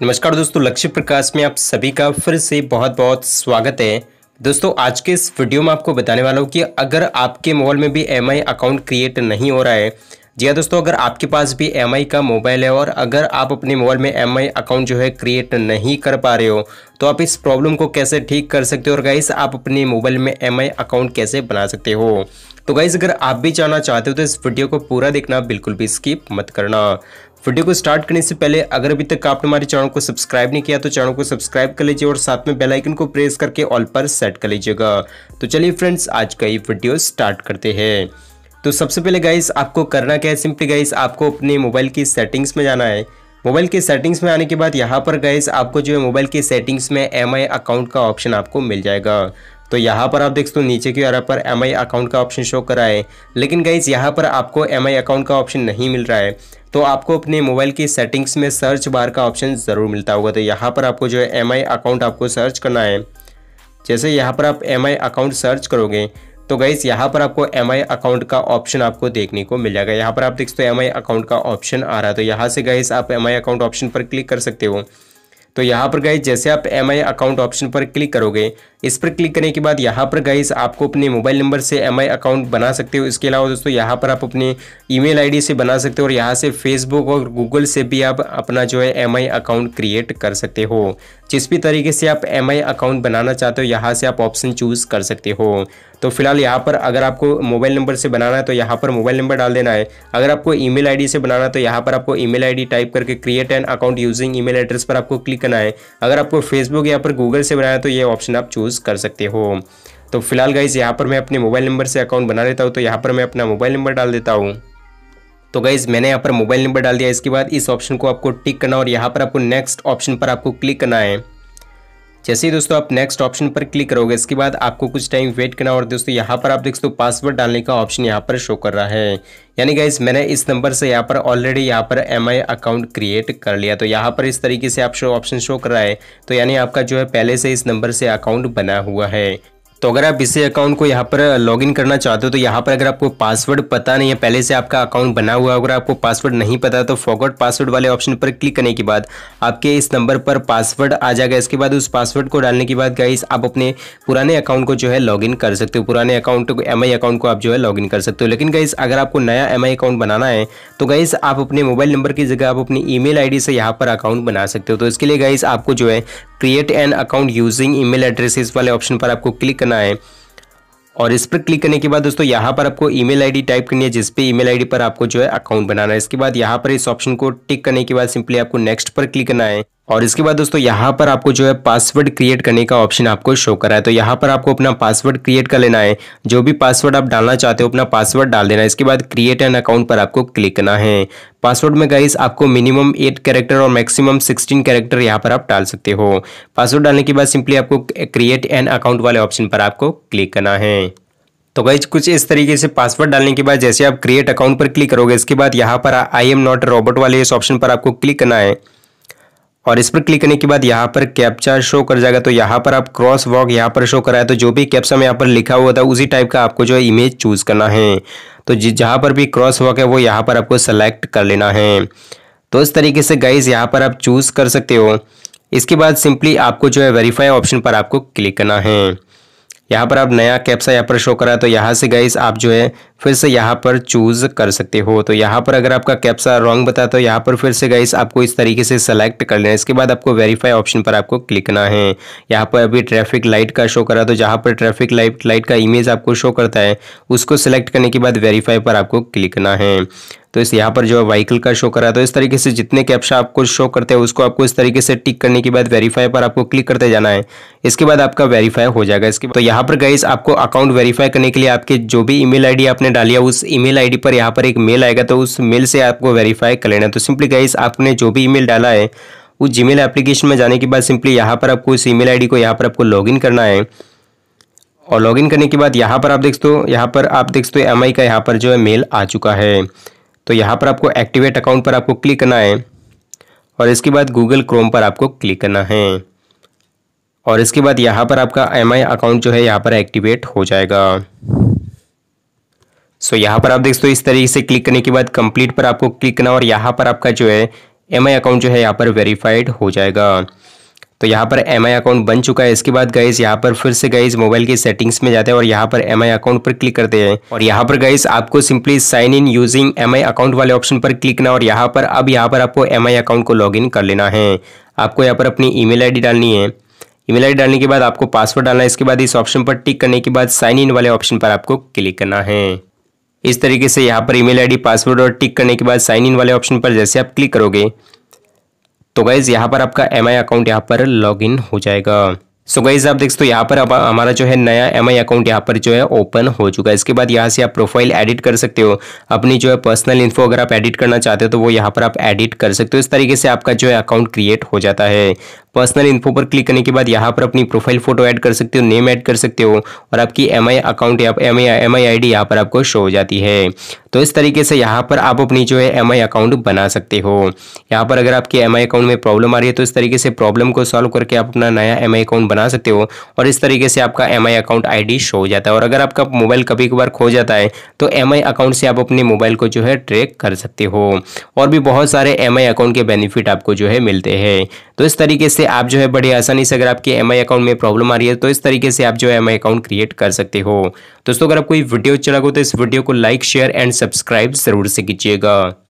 नमस्कार दोस्तों लक्ष्य प्रकाश में आप सभी का फिर से बहुत बहुत स्वागत है दोस्तों आज के इस वीडियो में आपको बताने वाला हूँ कि अगर आपके मोबाइल में भी एम अकाउंट क्रिएट नहीं हो रहा है जी हाँ दोस्तों अगर आपके पास भी एम का मोबाइल है और अगर आप अपने मोबाइल में एम अकाउंट जो है क्रिएट नहीं कर पा रहे हो तो आप इस प्रॉब्लम को कैसे ठीक कर सकते हो और गाइस आप अपने मोबाइल में एम अकाउंट कैसे बना सकते हो तो गाइस अगर आप भी जानना चाहते हो तो इस वीडियो को पूरा देखना बिल्कुल भी स्किप मत करना वीडियो को स्टार्ट करने से पहले अगर अभी तक आपने हमारे चैनल को सब्सक्राइब नहीं किया तो चैनल को सब्सक्राइब कर लीजिए और साथ में बेल आइकन को प्रेस करके ऑल पर सेट कर लीजिएगा तो चलिए फ्रेंड्स आज का ये वीडियो स्टार्ट करते हैं तो सबसे पहले गाइस आपको करना क्या है सिंपली गाइस आपको अपने मोबाइल की सेटिंग्स में जाना है मोबाइल के सेटिंग्स में आने के बाद यहाँ पर गाइस आपको जो है मोबाइल के सेटिंग्स में एम अकाउंट का ऑप्शन आपको मिल जाएगा तो यहाँ पर आप देख सकते हो नीचे की ओर पर एम अकाउंट का ऑप्शन शो करा है लेकिन गाइज यहाँ पर आपको एम अकाउंट का ऑप्शन नहीं मिल रहा है तो आपको अपने मोबाइल की सेटिंग्स में सर्च बार का ऑप्शन ज़रूर मिलता होगा तो यहाँ पर आपको जो है एम अकाउंट आपको सर्च करना है जैसे यहाँ पर आप एम अकाउंट सर्च करोगे तो गाइज यहाँ पर आपको एम अकाउंट का ऑप्शन आपको देखने को मिल जाएगा यहाँ पर आप देख सकते हो एम अकाउंट का ऑप्शन आ रहा है तो यहाँ से गाइज आप एम अकाउंट ऑप्शन पर क्लिक कर सकते हो तो यहाँ पर गाइज जैसे आप एम अकाउंट ऑप्शन पर क्लिक करोगे इस पर क्लिक करने के बाद यहाँ पर गाइस आपको अपने मोबाइल नंबर से एम अकाउंट बना सकते हो इसके अलावा दोस्तों यहाँ पर आप अपने ईमेल आईडी से बना सकते हो और यहाँ से फेसबुक और गूगल से भी आप अपना जो है एम अकाउंट क्रिएट कर सकते हो जिस भी तरीके से आप एम अकाउंट बनाना चाहते हो यहाँ से आप ऑप्शन चूज़ कर सकते हो तो फिलहाल यहाँ पर अगर आपको मोबाइल नंबर से बनाना है तो यहाँ पर मोबाइल नंबर डाल देना है अगर आपको ईमेल आईडी से बनाना है तो यहाँ पर आपको ईमेल आईडी टाइप करके create an account using email address पर आपको क्लिक करना है अगर आपको फेसबुक या पर गूगल से बनाना है तो ये ऑप्शन आप चूज़ यूज़ कर सकते हो तो फिलहाल गाइज़ यहाँ पर मैं अपने मोबाइल नंबर से अकाउंट बना लेता हूँ तो यहाँ पर मैं अपना मोबाइल नंबर डाल देता हूँ तो गाइज़ मैंने यहाँ पर मोबाइल नंबर डाल दिया इसके बाद इस ऑप्शन को आपको टिक करना और यहाँ पर आपको नेक्स्ट ऑप्शन पर आपको क्लिक करना है जैसे ही दोस्तों आप नेक्स्ट ऑप्शन पर क्लिक करोगे इसके बाद आपको कुछ टाइम वेट करना और दोस्तों यहाँ पर आप देख सकते हो पासवर्ड डालने का ऑप्शन यहाँ पर शो कर रहा है यानी गाइज मैंने इस नंबर से यहाँ पर ऑलरेडी यहाँ पर एम अकाउंट क्रिएट कर लिया तो यहाँ पर इस तरीके से आप शो ऑप्शन शो कर रहा है तो यानी आपका जो है पहले से इस नंबर से अकाउंट बना हुआ है तो अगर आप इसे अकाउंट को यहाँ पर लॉगिन करना चाहते हो तो यहाँ पर अगर आपको पासवर्ड पता नहीं है पहले से आपका अकाउंट बना हुआ है अगर आपको पासवर्ड नहीं पता तो फॉकट पासवर्ड वाले ऑप्शन पर क्लिक करने के बाद आपके इस नंबर पर पासवर्ड आ जाएगा इसके बाद उस पासवर्ड को डालने के बाद गाइस आप अपने पुराने अकाउंट को जो है लॉगिन कर सकते हो पुराने अकाउंट को एम अकाउंट को आप जो है इन कर सकते हो लेकिन गाइस अगर आपको नया एम अकाउंट बनाना है तो गाइस आप अपने मोबाइल नंबर की जगह आप अपनी ई मेल से यहाँ पर अकाउंट बना सकते हो तो इसके लिए गाइस आपको जो है create an account using email address वाले ऑप्शन पर आपको क्लिक करना है और इस पर क्लिक करने के बाद दोस्तों यहाँ पर आपको ईमेल आईडी टाइप करनी है जिसपे ईमेल आईडी पर आपको जो है अकाउंट बनाना है इसके बाद यहाँ पर इस ऑप्शन को टिक करने के बाद सिंपली आपको नेक्स्ट पर क्लिक करना है और इसके बाद दोस्तों यहाँ पर आपको जो है पासवर्ड क्रिएट करने का ऑप्शन आपको शो कर रहा है तो यहाँ पर आपको अपना पासवर्ड क्रिएट कर लेना है जो भी पासवर्ड आप डालना चाहते हो अपना पासवर्ड डाल देना है इसके बाद क्रिएट एन अकाउंट पर आपको क्लिक करना है पासवर्ड में गाइस आपको मिनिमम एट कैरेक्टर और मैक्सिमम सिक्सटीन कैरेक्टर यहाँ पर आप डाल सकते हो पासवर्ड डालने के बाद सिंपली आपको क्रिएट एन अकाउंट वाले ऑप्शन पर आपको क्लिक करना है तो गाइज कुछ इस तरीके से पासवर्ड डालने के बाद जैसे आप क्रिएट अकाउंट पर क्लिक करोगे इसके बाद यहाँ पर आई एम नॉट रॉबर्ट वाले इस ऑप्शन पर आपको क्लिक करना है और इस पर क्लिक करने के बाद यहाँ पर कैप्चा शो कर जाएगा तो यहाँ पर आप क्रॉस वॉक यहाँ पर शो कराए तो जो भी कैप्चा में यहाँ पर लिखा हुआ था उसी टाइप का आपको जो है इमेज चूज़ करना है तो जहाँ पर भी क्रॉस वॉक है वो यहाँ पर आपको सेलेक्ट कर लेना है तो इस तरीके से गाइज यहाँ पर आप चूज़ कर सकते हो इसके बाद सिंपली आपको जो है वेरीफाई ऑप्शन पर आपको क्लिक करना है यहाँ पर आप नया कैप्सा यहाँ पर शो करा तो यहाँ से गाइस आप जो है फिर से यहाँ पर चूज़ कर सकते हो तो यहाँ पर अगर आपका कैप्सा रॉन्ग बता तो यहाँ पर फिर से गाइस आपको इस तरीके से सेलेक्ट कर लेना इसके बाद आपको वेरीफाई ऑप्शन पर आपको क्लिक करना है यहाँ पर अभी ट्रैफिक लाइट का शो करा तो जहाँ पर ट्रैफिक लाइट लाइट का इमेज आपको शो करता है उसको सेलेक्ट करने के बाद वेरीफाई पर आपको क्लिक करना है तो इस यहाँ पर जो है व्हीकल का शो करा तो इस तरीके से जितने कैप्शा आपको शो करते हैं उसको आपको इस तरीके से टिक करने के बाद वेरीफाई पर आपको क्लिक करते जाना है इसके बाद आपका वेरीफाई हो जाएगा इसके तो यहाँ पर गाइज आपको अकाउंट वेरीफाई करने के लिए आपके जो भी ईमेल आईडी आपने डाली है उस ईमेल आईडी पर यहाँ पर एक मेल आएगा तो उस मेल से आपको वेरीफाई कर लेना तो सिंपली गाइज आपने जो भी ईमेल डाला है उस जीमेल एप्लीकेशन में जाने के बाद सिंपली यहाँ पर आपको इस ईमेल आईडी को यहाँ पर आपको लॉगिन करना है और लॉगिन करने के बाद यहाँ पर आप देख दो यहाँ पर आप देख दो एम का यहाँ पर जो है मेल आ चुका है तो यहाँ पर आपको एक्टिवेट अकाउंट पर आपको क्लिक करना है और इसके बाद गूगल क्रोम पर आपको क्लिक करना है और इसके बाद यहाँ पर आपका एम अकाउंट जो है यहाँ पर एक्टिवेट हो जाएगा सो so, यहाँ पर आप देख सकते हो इस तरीके से क्लिक करने के बाद कंप्लीट पर आपको क्लिक करना और यहाँ पर आपका जो है एम अकाउंट जो है यहाँ पर वेरीफाइड हो जाएगा तो यहाँ पर एम अकाउंट बन चुका है इसके बाद गाइस यहाँ पर फिर से गाइस मोबाइल की सेटिंग्स में जाते हैं और यहाँ पर एम अकाउंट पर क्लिक करते हैं और यहाँ पर गाइस आपको simply sign in using M account वाले ऑप्शन पर क्लिक करना और यहाँ पर अब यहाँ पर आपको एम अकाउंट को लॉग कर लेना है आपको यहाँ पर अपनी ईमेल डी डालनी है ईमेल आईडी डालने के बाद आपको पासवर्ड डालना है इसके बाद इस ऑप्शन पर टिक करने के बाद साइन इन वाले ऑप्शन पर आपको क्लिक करना है इस तरीके से यहाँ पर ईमेल आईडी पासवर्ड और टिक करने के बाद साइन इन वाले ऑप्शन पर जैसे आप क्लिक करोगे तो गाइज यहाँ पर आपका एम अकाउंट यहाँ पर लॉग हो जाएगा सो so गाइज आप देख सकते हो यहाँ पर अब हमारा जो है नया एम आई अकाउंट यहाँ पर जो है ओपन हो चुका है इसके बाद यहाँ से आप प्रोफाइल एडिट कर सकते हो अपनी जो है पर्सनल इन्फो अगर आप एडिट करना चाहते हो तो वो यहाँ पर आप एडिट कर सकते हो इस तरीके से आपका जो है अकाउंट क्रिएट हो जाता है पर्सनल इन्फो पर क्लिक करने के बाद यहाँ पर अपनी प्रोफाइल फोटो ऐड कर सकते हो नेम ऐड कर सकते हो और आपकी एम अकाउंट या एम आई एम आई यहाँ पर आपको शो हो जाती है तो इस तरीके से यहाँ पर आप अपनी जो है एम अकाउंट बना सकते हो यहाँ पर अगर आपके एम अकाउंट में प्रॉब्लम आ रही है तो इस तरीके से प्रॉब्लम को सॉल्व करके आप अपना नया एम अकाउंट बना सकते हो और इस तरीके से आपका एम अकाउंट आई शो हो जाता है और अगर आपका मोबाइल कभी कभार खो जाता है तो एम अकाउंट से आप अपने मोबाइल को जो है ट्रैक कर सकते हो और भी बहुत सारे एम अकाउंट के बेनिफिट आपको जो है मिलते हैं तो इस तरीके से से आप जो है बड़े आसानी से अगर आपके एम अकाउंट में प्रॉब्लम आ रही है तो इस तरीके से आप जो है एम अकाउंट क्रिएट कर सकते हो दोस्तों अगर आपको कोई वीडियो अच्छा लगा तो इस वीडियो को लाइक शेयर एंड सब्सक्राइब जरूर से कीजिएगा